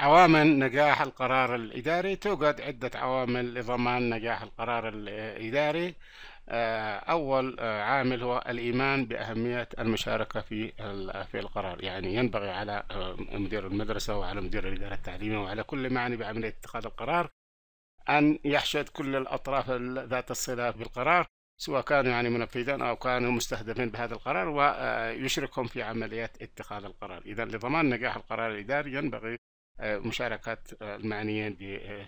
عوامل نجاح القرار الإداري توجد عدة عوامل لضمان نجاح القرار الإداري آه، أول آه، عامل هو الإيمان بأهمية المشاركة في في القرار يعني ينبغي على آه، مدير المدرسة وعلى مدير الإدارة التعليمية وعلى كل معني بعملية اتخاذ القرار أن يحشد كل الأطراف ذات الصلة بالقرار سواء كانوا يعني منفذين أو كانوا مستهدفين بهذا القرار ويشركهم في عملية اتخاذ القرار إذا لضمان نجاح القرار الإداري ينبغي مشاركة المعنيين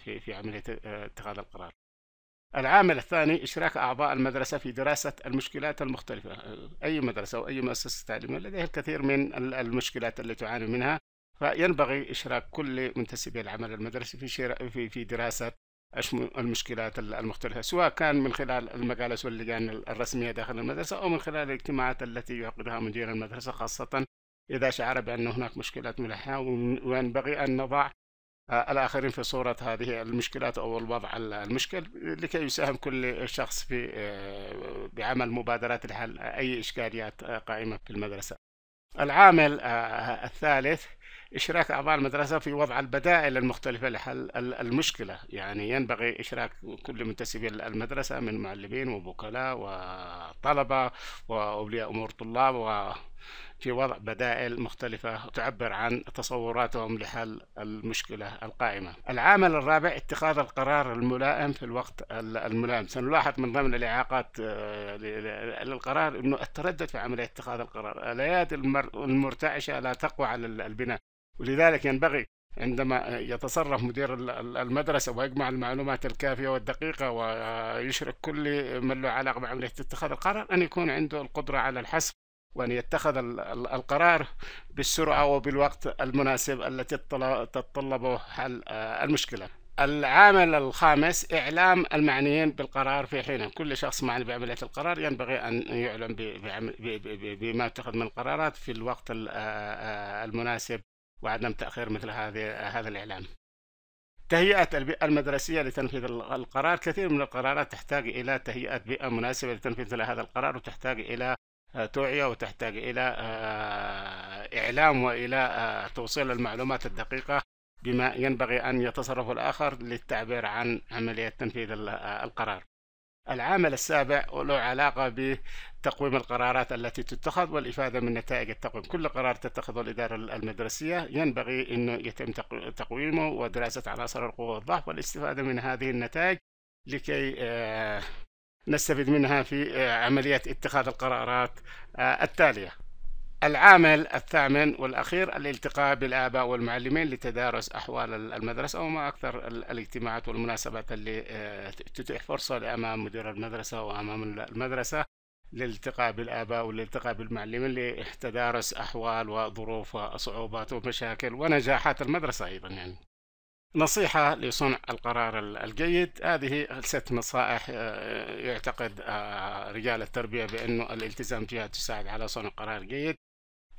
في عملية آه، اتخاذ القرار العامل الثاني إشراك أعضاء المدرسة في دراسة المشكلات المختلفة آه، أي مدرسة أو أي مؤسسة تعليمية لديها الكثير من المشكلات التي تعاني منها فينبغي إشراك كل منتسبي العمل المدرسي في في في دراسة المشكلات المختلفة سواء كان من خلال المجالس واللجان الرسمية داخل المدرسة أو من خلال الاجتماعات التي يعقدها مدير المدرسة خاصة إذا شعر بأن هناك مشكلات ملحة وينبغي أن نضع آه، الآخرين في صورة هذه المشكلات أو الوضع المشكل لكي يساهم كل شخص في آه، بعمل مبادرات لحل أي إشكاليات آه، قائمة في المدرسة العامل الثالث إشراك أعضاء المدرسة في وضع البدائل المختلفة لحل المشكلة يعني ينبغي إشراك كل منتسبي المدرسة من معلمين ووكلاء وطلبة وأولياء أمور طلاب و في وضع بدائل مختلفة تعبر عن تصوراتهم لحل المشكلة القائمة. العامل الرابع اتخاذ القرار الملائم في الوقت الملائم، سنلاحظ من ضمن الإعاقات آه، للقرار أنه التردد في عملية اتخاذ القرار، الأيات المرتعشة لا تقوى على البناء، ولذلك ينبغي عندما يتصرف مدير المدرسة ويجمع المعلومات الكافية والدقيقة ويشرك كل من له علاقة بعملية اتخاذ القرار أن يكون عنده القدرة على الحسم وأن يتخذ القرار بالسرعة وبالوقت المناسب التي تتطلبه حل آه، المشكلة العامل الخامس إعلام المعنيين بالقرار في حينه كل شخص معني بعملية القرار ينبغي أن يعلم بما اتخذ من القرارات في الوقت آه، آه، المناسب وعدم تأخير مثل هذا الإعلام تهيئة البيئة المدرسية لتنفيذ القرار كثير من القرارات تحتاج إلى تهيئة بيئة مناسبة لتنفيذ هذا القرار وتحتاج إلى توعية وتحتاج إلى آه، إعلام وإلى آه، توصيل المعلومات الدقيقة بما ينبغي أن يتصرف الآخر للتعبير عن عملية تنفيذ آه، القرار العامل السابع له علاقة بتقويم القرارات التي تتخذ والإفادة من نتائج التقويم كل قرار تتخذه الإدارة المدرسية ينبغي أنه يتم تقويمه ودراسة عناصر القوة والضعف والاستفادة من هذه النتائج لكي نستفيد منها في آه، عملية اتخاذ القرارات آه، التالية العامل الثامن والأخير الالتقاء بالآباء والمعلمين لتدارس أحوال المدرسة وما أكثر الاجتماعات والمناسبات اللي آه، تتيح فرصة أمام مدير المدرسة وأمام المدرسة للالتقاء بالآباء والالتقاء بالمعلمين لتدارس أحوال وظروف وصعوبات ومشاكل ونجاحات المدرسة أيضا يعني نصيحة لصنع القرار الجيد هذه ست نصائح آه، يعتقد آه، رجال التربية بأنه الالتزام فيها تساعد على صنع قرار جيد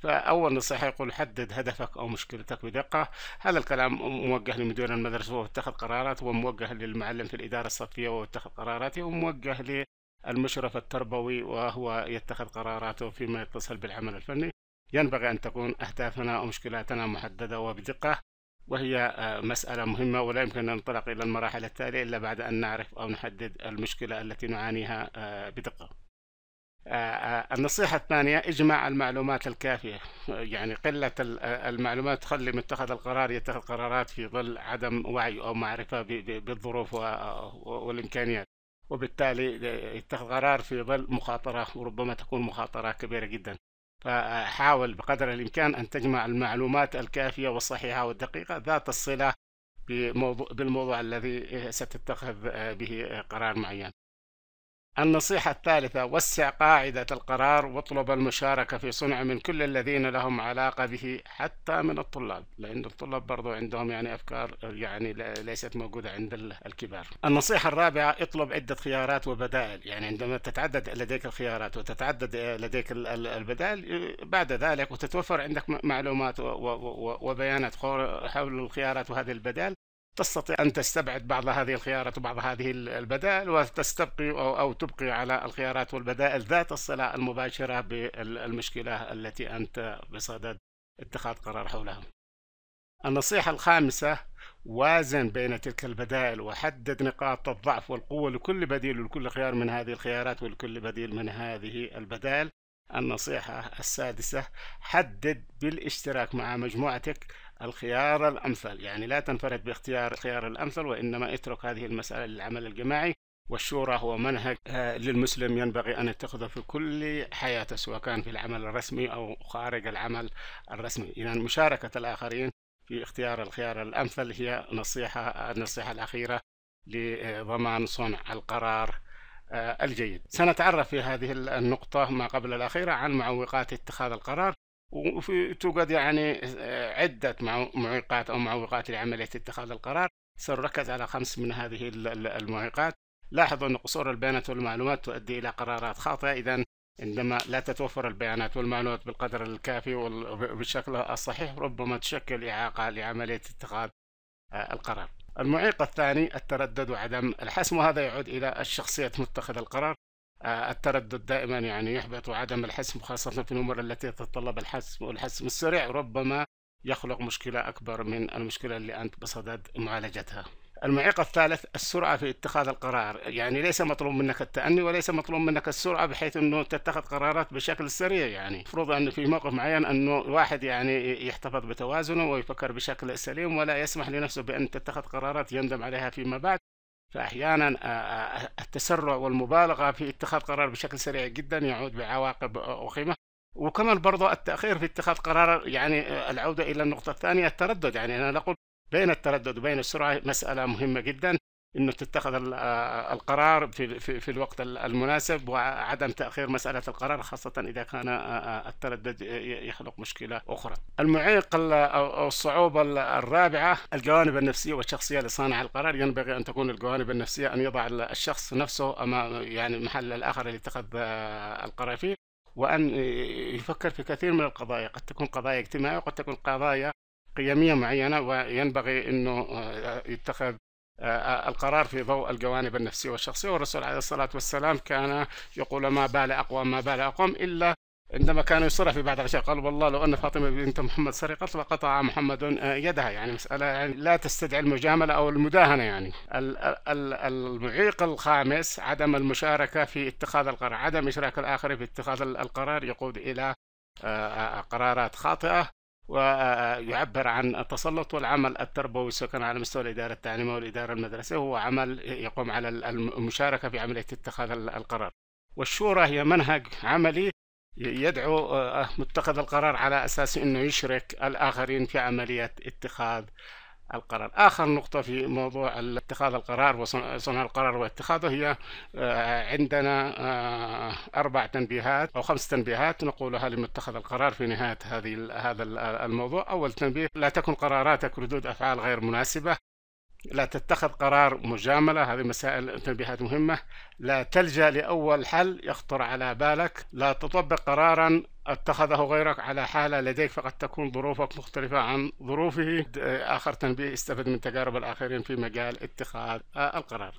فأول نصيحة يقول حدد هدفك أو مشكلتك بدقة هذا الكلام موجه لمدير المدرسة وهو اتخذ قرارات وموجه للمعلم في الإدارة الصفية وهو اتخذ قراراته وموجه للمشرف التربوي وهو يتخذ قراراته فيما يتصل بالعمل الفني ينبغي أن تكون أهدافنا ومشكلاتنا محددة وبدقة وهي آه، مسألة مهمة ولا يمكن أن ننطلق إلى المراحل التالية إلا بعد أن نعرف أو نحدد المشكلة التي نعانيها آه، بدقة آه، النصيحة الثانية اجمع المعلومات الكافية يعني قلة المعلومات تخلي متخذ القرار يتخذ قرارات في ظل عدم وعي أو معرفة بالظروف والإمكانيات وبالتالي يتخذ قرار في ظل مخاطرة وربما تكون مخاطرة كبيرة جدا فحاول بقدر الإمكان أن تجمع المعلومات الكافية والصحيحة والدقيقة ذات الصلة بالموضوع الذي ستتخذ به قرار معين النصيحة الثالثة وسع قاعدة القرار واطلب المشاركة في صنع من كل الذين لهم علاقة به حتى من الطلاب لأن الطلاب برضو عندهم يعني أفكار يعني ليست موجودة عند الكبار النصيحة الرابعة اطلب عدة خيارات وبدائل يعني عندما تتعدد لديك الخيارات وتتعدد لديك البدائل بعد ذلك وتتوفر عندك معلومات وبيانات حول الخيارات وهذه البدائل تستطيع أن تستبعد بعض هذه الخيارات وبعض هذه البدائل وتستبقي أو, أو تبقي على الخيارات والبدائل ذات الصلة المباشرة بالمشكلة التي أنت بصدد اتخاذ قرار حولها النصيحة الخامسة وازن بين تلك البدائل وحدد نقاط الضعف والقوة لكل بديل ولكل خيار من هذه الخيارات ولكل بديل من هذه البدائل النصيحة السادسة حدد بالاشتراك مع مجموعتك الخيار الأمثل يعني لا تنفرد باختيار الخيار الأمثل وإنما اترك هذه المسألة للعمل الجماعي والشورى هو منهج آه، للمسلم ينبغي أن يتخذه في كل حياته سواء كان في العمل الرسمي أو خارج العمل الرسمي إذا مشاركة الآخرين في اختيار الخيار الأمثل هي نصيحة آه، النصيحة الأخيرة لضمان صنع القرار آه، الجيد سنتعرف في هذه النقطة ما قبل الأخيرة عن معوقات اتخاذ القرار وتوجد يعني آه، عدة معوقات أو معوقات لعملية اتخاذ القرار سنركز على خمس من هذه المعوقات لاحظوا أن قصور البيانات والمعلومات تؤدي إلى قرارات خاطئة إذا عندما لا تتوفر البيانات والمعلومات بالقدر الكافي وبالشكل الصحيح ربما تشكل إعاقة لعملية اتخاذ آه، القرار المعيق الثاني التردد وعدم الحسم وهذا يعود إلى الشخصية متخذ القرار آه، التردد دائما يعني يحبط وعدم الحسم خاصة في الأمور التي تتطلب الحسم والحسم السريع ربما يخلق مشكلة أكبر من المشكلة اللي أنت بصدد معالجتها المعيق الثالث السرعة في اتخاذ القرار يعني ليس مطلوب منك التأني وليس مطلوب منك السرعة بحيث أنه تتخذ قرارات بشكل سريع يعني المفروض أنه في موقف معين أنه الواحد يعني يحتفظ بتوازنه ويفكر بشكل سليم ولا يسمح لنفسه بأن تتخذ قرارات يندم عليها فيما بعد فأحيانا التسرع والمبالغة في اتخاذ قرار بشكل سريع جدا يعود بعواقب وخيمة وكمان برضو التأخير في اتخاذ قرار يعني العودة إلى النقطة الثانية التردد يعني أنا أقول بين التردد وبين السرعة مسألة مهمة جدا انه تتخذ آه، القرار في الوقت المناسب وعدم تاخير مساله القرار خاصه اذا كان آه، آه، التردد يخلق مشكله اخرى. المعيق او الصعوبه الرابعه الجوانب النفسيه والشخصيه لصانع القرار ينبغي ان تكون الجوانب النفسيه ان يضع الشخص نفسه امام يعني محل الاخر اتخذ القرار فيه وان يفكر في كثير من القضايا، قد تكون قضايا اجتماعيه وقد تكون قضايا قيمية معينة وينبغي أنه آه، يتخذ آه، القرار في ضوء الجوانب النفسية والشخصية والرسول عليه الصلاة والسلام كان يقول ما بال أقوام ما بال أقوام إلا عندما كان يصرح في بعض الاشياء قال والله لو ان فاطمه بنت محمد سرقت لقطع محمد آه، يدها يعني مساله يعني لا تستدعي المجامله او المداهنه يعني المعيق الخامس عدم المشاركه في اتخاذ القرار عدم اشراك الاخر في اتخاذ القرار يقود الى قرارات خاطئه ويعبر عن التسلط والعمل التربوي سواء على مستوى الإدارة التعليمية والإدارة المدرسية هو عمل يقوم على المشاركة في عملية اتخاذ القرار والشورى هي منهج عملي يدعو آه، متخذ القرار على أساس أنه يشرك الآخرين في عملية اتخاذ القرار آخر نقطة في موضوع اتخاذ القرار وصنع القرار واتخاذه هي آه، عندنا آه، أربع تنبيهات أو خمس تنبيهات نقولها لمتخذ القرار في نهاية هذه هذا الموضوع أول تنبيه لا تكن قراراتك ردود أفعال غير مناسبة لا تتخذ قرار مجاملة هذه مسائل تنبيهات مهمة لا تلجأ لأول حل يخطر على بالك لا تطبق قرارا اتخذه غيرك على حالة لديك فقد تكون ظروفك مختلفة عن ظروفه آخر تنبيه استفد من تجارب الآخرين في مجال اتخاذ القرار